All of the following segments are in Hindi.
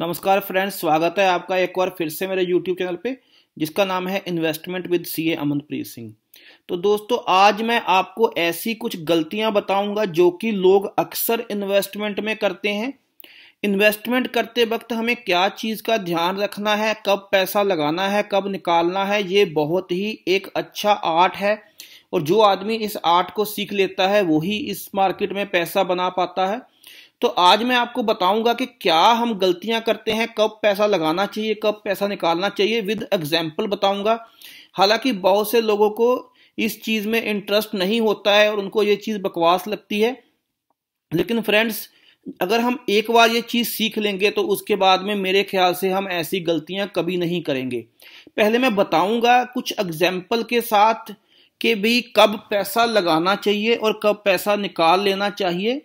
नमस्कार फ्रेंड्स स्वागत है आपका एक बार फिर से मेरे यूट्यूब चैनल पे जिसका नाम है investment with C A Amanpreet Singh तो दोस्तों आज मैं आपको ऐसी कुछ गलतियां बताऊंगा जो कि लोग अक्सर इन्वेस्टमेंट में करते हैं इन्वेस्टमेंट करते वक्त हमें क्या चीज़ का ध्यान रखना है कब पैसा लगाना है कब निकालना है ये बहुत ही एक अच्छा आर्ट है और जो आदमी इस आर्ट को सीख लेता है वही इस मार्केट में पैसा बना पाता है तो आज मैं आपको बताऊंगा कि क्या हम गलतियां करते हैं कब पैसा लगाना चाहिए कब पैसा निकालना चाहिए विद एग्जाम्पल बताऊंगा हालांकि बहुत से लोगों को इस चीज़ में इंटरेस्ट नहीं होता है और उनको ये चीज़ बकवास लगती है लेकिन फ्रेंड्स अगर हम एक बार ये चीज़ सीख लेंगे तो उसके बाद में मेरे ख्याल से हम ऐसी गलतियां कभी नहीं करेंगे पहले मैं बताऊंगा कुछ एग्जाम्पल के साथ कि भी कब पैसा लगाना चाहिए और कब पैसा निकाल लेना चाहिए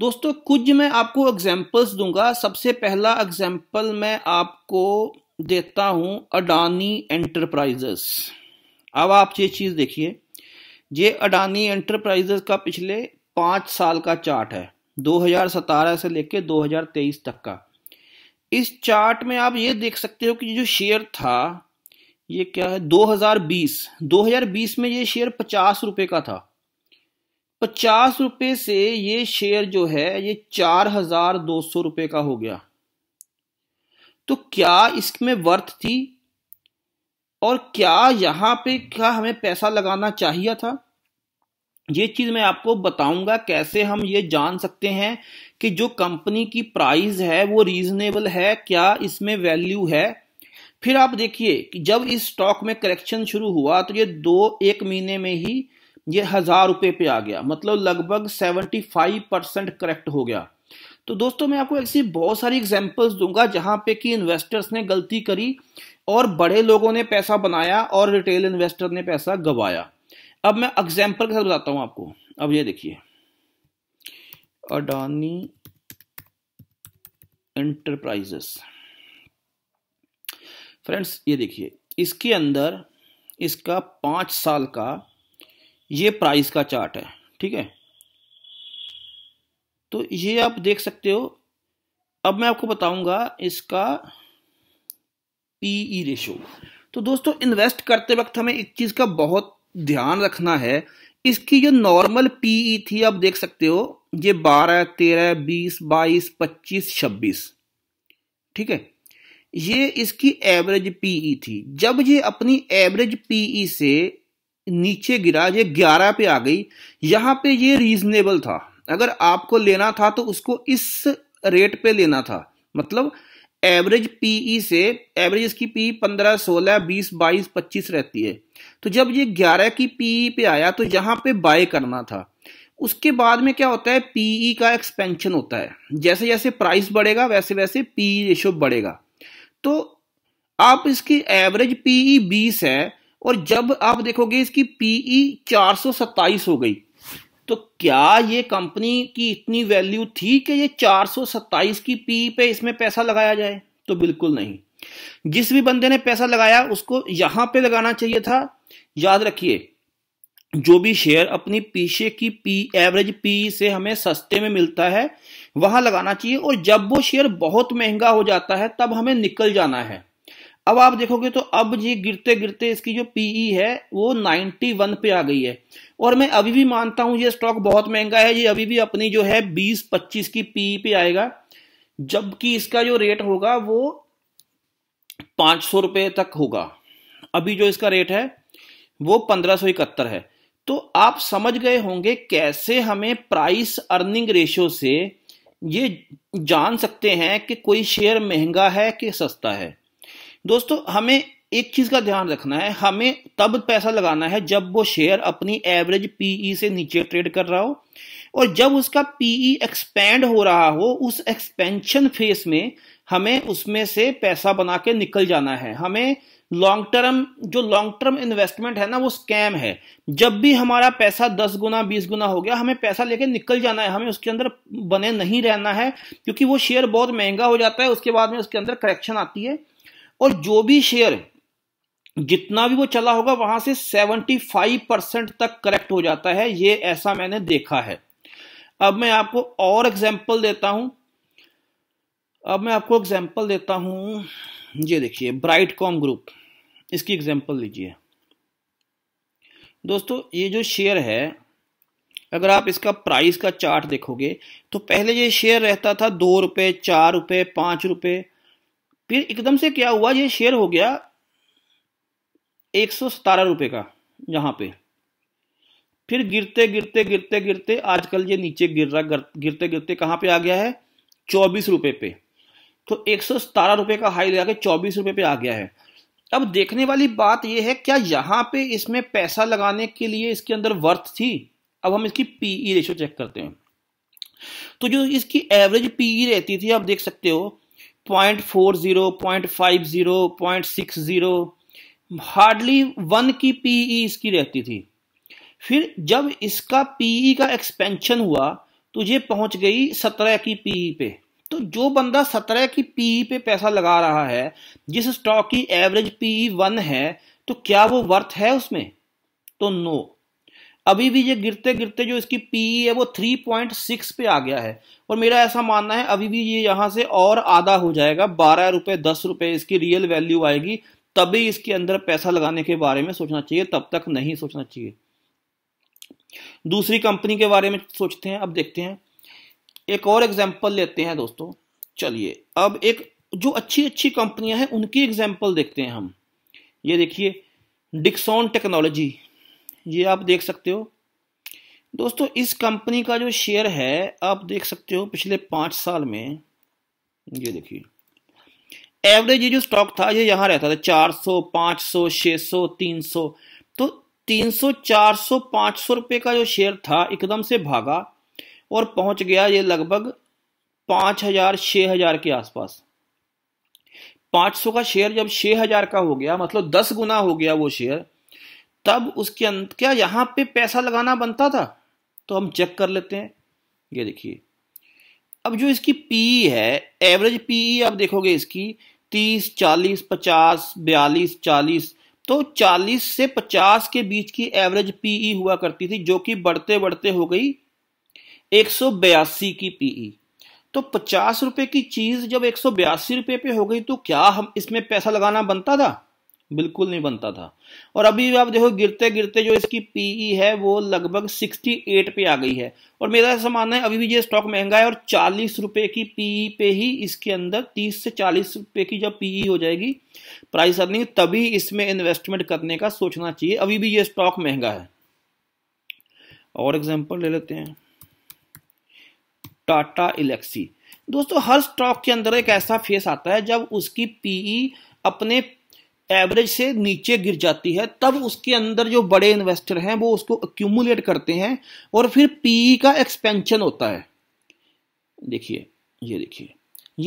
दोस्तों कुछ मैं आपको एग्जाम्पल्स दूंगा सबसे पहला एग्जाम्पल मैं आपको देता हूं अडानी एंटरप्राइजेस अब आप ये चीज़ देखिए ये अडानी एंटरप्राइजेस का पिछले पांच साल का चार्ट है 2017 से लेके 2023 तक का इस चार्ट में आप ये देख सकते हो कि जो शेयर था ये क्या है 2020 2020 में ये शेयर पचास रुपए का था पचास रुपये से ये शेयर जो है ये चार हजार दो सौ रुपये का हो गया तो क्या इसमें वर्थ थी और क्या यहां पे क्या हमें पैसा लगाना चाहिए था ये चीज़ मैं आपको बताऊंगा कैसे हम ये जान सकते हैं कि जो कंपनी की प्राइस है वो रीजनेबल है क्या इसमें वैल्यू है फिर आप देखिए कि जब इस स्टॉक में करेक्शन शुरू हुआ तो ये दो एक महीने में ही ये हजार रुपये पे आ गया मतलब लगभग 75 परसेंट करेक्ट हो गया तो दोस्तों मैं आपको ऐसी बहुत सारी एग्जांपल्स दूंगा जहां पे कि इन्वेस्टर्स ने गलती करी और बड़े लोगों ने पैसा बनाया और रिटेल इन्वेस्टर ने पैसा गवाया अब मैं एग्जाम्पल के साथ बताता हूं आपको अब ये देखिए अडानी एंटरप्राइजेस फ्रेंड्स ये देखिए इसके अंदर इसका पांच साल का ये प्राइस का चार्ट है ठीक है तो ये आप देख सकते हो अब मैं आपको बताऊंगा इसका पीई रेशो e तो दोस्तों इन्वेस्ट करते वक्त हमें एक चीज का बहुत ध्यान रखना है इसकी जो नॉर्मल पीई e थी आप देख सकते हो ये बारह तेरह बीस बाईस पच्चीस छब्बीस ठीक है ये इसकी एवरेज पीई e थी जब ये अपनी एवरेज पीई से नीचे गिरा ये ग्यारह पे आ गई यहाँ पे ये रीजनेबल था अगर आपको लेना था तो उसको इस रेट पे लेना था मतलब एवरेज पीई e से एवरेज इसकी पी e पंद्रह सोलह बीस बाईस पच्चीस रहती है तो जब ये ग्यारह की पीई e पे आया तो यहाँ पे बाय करना था उसके बाद में क्या होता है पीई का एक्सपेंशन होता है जैसे जैसे प्राइस बढ़ेगा वैसे वैसे पीई रेशो बढ़ेगा तो आप इसकी एवरेज पीई बीस है और जब आप देखोगे इसकी पीई e चार हो गई तो क्या ये कंपनी की इतनी वैल्यू थी कि ये चार की पी e पे इसमें पैसा लगाया जाए तो बिल्कुल नहीं जिस भी बंदे ने पैसा लगाया उसको यहां पे लगाना चाहिए था याद रखिए जो भी शेयर अपनी पीछे की पी एवरेज पी से हमें सस्ते में मिलता है वहां लगाना चाहिए और जब वो शेयर बहुत महंगा हो जाता है तब हमें निकल जाना है अब आप देखोगे तो अब ये गिरते गिरते इसकी जो पीई e है वो 91 पे आ गई है और मैं अभी भी मानता हूं ये स्टॉक बहुत महंगा है ये अभी भी अपनी जो है 20-25 की पीई e पे आएगा जबकि इसका जो रेट होगा वो पांच सौ रुपये तक होगा अभी जो इसका रेट है वो पंद्रह सो इकहत्तर है तो आप समझ गए होंगे कैसे हमें प्राइस अर्निंग रेशियो से ये जान सकते हैं कि कोई शेयर महंगा है कि सस्ता है दोस्तों हमें एक चीज का ध्यान रखना है हमें तब पैसा लगाना है जब वो शेयर अपनी एवरेज पीई e से नीचे ट्रेड कर रहा हो और जब उसका पीई एक्सपेंड e हो रहा हो उस एक्सपेंशन फेस में हमें उसमें से पैसा बना के निकल जाना है हमें लॉन्ग टर्म जो लॉन्ग टर्म इन्वेस्टमेंट है ना वो स्कैम है जब भी हमारा पैसा दस गुना बीस गुना हो गया हमें पैसा लेके निकल जाना है हमें उसके अंदर बने नहीं रहना है क्योंकि वो शेयर बहुत महंगा हो जाता है उसके बाद में उसके अंदर करेक्शन आती है और जो भी शेयर जितना भी वो चला होगा वहां से 75 परसेंट तक करेक्ट हो जाता है ये ऐसा मैंने देखा है अब मैं आपको और एग्जाम्पल देता हूं अब मैं आपको एग्जाम्पल देता हूं ये देखिए ब्राइट कॉम ग्रुप इसकी एग्जाम्पल लीजिए दोस्तों ये जो शेयर है अगर आप इसका प्राइस का चार्ट देखोगे तो पहले ये शेयर रहता था दो रुपये चार रुपये पाँच रुपये फिर एकदम से क्या हुआ ये शेयर हो गया एक सौ सतारह रुपये का यहाँ पे फिर गिरते गिरते गिरते गिरते आजकल ये नीचे गिर रहा गिरते गिरते कहाँ पे आ गया है चौबीस रुपये पे तो एक सौ सतारह रुपये का हाई लगा के चौबीस रुपये पे आ गया है अब देखने वाली बात यह है क्या यहाँ पे इसमें पैसा लगाने के लिए इसके अंदर वर्थ थी अब हम इसकी पीई रेशो चेक करते हैं तो जो इसकी एवरेज पीई e रहती थी आप देख सकते हो point four zero point five zero point six zero hardly one की पीई e इसकी रहती थी फिर जब इसका पीई e का एक्सपेंशन हुआ तो ये पहुंच गई सत्रह की पीई e पे तो जो बंदा सत्रह की पीई पे पैसा लगा रहा है जिस स्टॉक की एवरेज पीई वन है तो क्या वो वर्थ है उसमें तो नो अभी भी ये गिरते गिरते जो इसकी पीई e है वो 3.6 पे आ गया है और मेरा ऐसा मानना है अभी भी ये यहाँ से और आधा हो जाएगा बारह रुपये दस रुपये इसकी रियल वैल्यू आएगी तभी इसके अंदर पैसा लगाने के बारे में सोचना चाहिए तब तक नहीं सोचना चाहिए दूसरी कंपनी के बारे में सोचते हैं अब देखते हैं एक और एग्जाम्पल लेते हैं दोस्तों चलिए अब एक जो अच्छी अच्छी कंपनियां हैं उनकी एग्जाम्पल देखते हैं हम ये देखिए डिक्सॉन टेक्नोलॉजी ये आप देख सकते हो दोस्तों इस कंपनी का जो शेयर है आप देख सकते हो पिछले पाँच साल में ये देखिए एवरेज ये जो स्टॉक था ये यहाँ रहता था 400, 500, 600, 300 तो 300, 400, 500 रुपए का जो शेयर था एकदम से भागा और पहुंच गया ये लगभग 5000, 6000 के आसपास 500 का शेयर जब 6000 का हो गया मतलब 10 गुना हो गया वो शेयर तब उसके अंत क्या यहाँ पे पैसा लगाना बनता था तो हम चेक कर लेते हैं ये देखिए अब जो इसकी पीई है एवरेज पीई आप देखोगे इसकी तीस चालीस पचास बयालीस चालीस तो चालीस से पचास के बीच की एवरेज पीई e हुआ करती थी जो कि बढ़ते बढ़ते हो गई एक की पीई e। तो पचास रुपए की चीज जब एक सौ रुपए पे हो गई तो क्या हम इसमें पैसा लगाना बनता था बिल्कुल नहीं बनता था और अभी आप देखो गिरते गिरते जो इसकी पीई e है वो लगभग 68 पे आ गई है और मेरा मानना है अभी भी ये स्टॉक महंगा है और चालीस रुपए की पीई e पे ही इसके अंदर 30 से चालीस रुपए की जब पीई e हो जाएगी प्राइस अर्निंग तभी इसमें इन्वेस्टमेंट करने का सोचना चाहिए अभी भी ये स्टॉक महंगा है और एग्जाम्पल ले लेते हैं टाटा इलेक्सी दोस्तों हर स्टॉक के अंदर एक ऐसा फेस आता है जब उसकी पीई अपने एवरेज से नीचे गिर जाती है तब उसके अंदर जो बड़े इन्वेस्टर हैं वो उसको अक्यूमुलेट करते हैं और फिर पी e का एक्सपेंशन होता है देखिए ये देखिए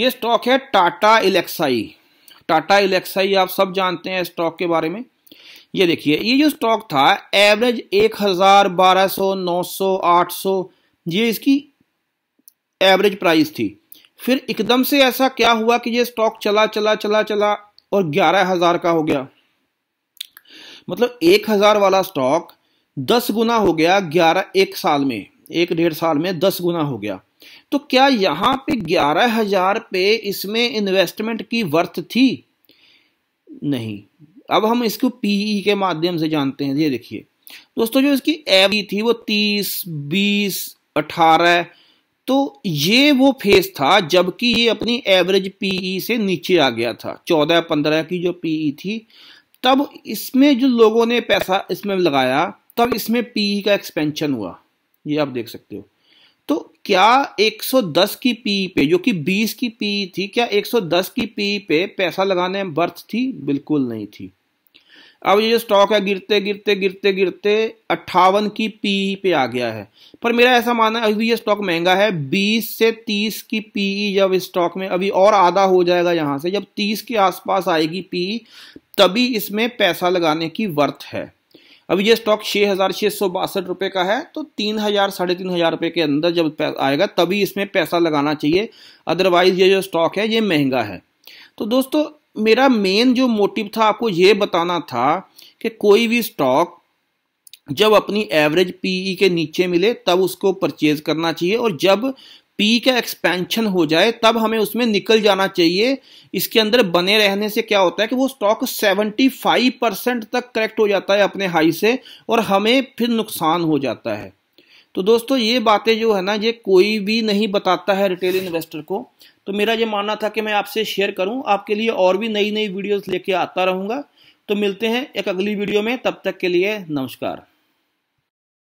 ये स्टॉक है टाटा इलेक्साई टाटा इलेक्साई आप सब जानते हैं स्टॉक के बारे में ये देखिए ये जो स्टॉक था एवरेज एक हजार बारह सौ नौ सौ आठ सौ ये इसकी एवरेज प्राइस थी फिर एकदम से ऐसा क्या हुआ कि ये स्टॉक चला चला चला चला और ग्यारह हजार का हो गया मतलब एक हजार वाला स्टॉक दस गुना हो गया ग्यारह एक साल में एक डेढ़ साल में दस गुना हो गया तो क्या यहां पे ग्यारह हजार पे इसमें इन्वेस्टमेंट की वर्थ थी नहीं अब हम इसको पीई e के माध्यम से जानते हैं ये देखिए दोस्तों जो इसकी एवरेज e थी वो तीस बीस अठारह तो ये वो फेज था जबकि ये अपनी एवरेज पीई e से नीचे आ गया था चौदह पंद्रह की जो पीई e थी तब इसमें जो लोगों ने पैसा इसमें लगाया तब इसमें पीई e का एक्सपेंशन हुआ ये आप देख सकते हो तो क्या 110 की पीई पे जो कि 20 की पीई थी क्या 110 की पीई पे पैसा लगाने में वर्थ थी बिल्कुल नहीं थी अब ये जो स्टॉक है गिरते गिरते गिरते गिरते अट्ठावन की पी पे आ गया है पर मेरा ऐसा मानना है अभी ये स्टॉक महंगा है 20 से 30 की पी जब स्टॉक में अभी और आधा हो जाएगा यहाँ से जब 30 के आसपास आएगी पी तभी इसमें पैसा लगाने की वर्थ है अभी ये स्टॉक छः हज़ार छः सौ बासठ रुपये का है तो तीन हज़ार साढ़े तीन हज़ार रुपये के अंदर जब आएगा तभी इसमें पैसा लगाना चाहिए अदरवाइज़ ये जो स्टॉक है ये महंगा है तो दोस्तों मेरा मेन जो मोटिव था आपको ये बताना था कि कोई भी स्टॉक जब अपनी एवरेज पीई e के नीचे मिले तब उसको परचेज करना चाहिए और जब पी e का एक्सपेंशन हो जाए तब हमें उसमें निकल जाना चाहिए इसके अंदर बने रहने से क्या होता है कि वो स्टॉक 75 परसेंट तक करेक्ट हो जाता है अपने हाई से और हमें फिर नुकसान हो जाता है तो दोस्तों ये बातें जो है ना ये कोई भी नहीं बताता है रिटेल इन्वेस्टर को तो मेरा ये मानना था कि मैं आपसे शेयर करूं आपके लिए और भी नई नई वीडियोस लेके आता रहूंगा तो मिलते हैं एक अगली वीडियो में तब तक के लिए नमस्कार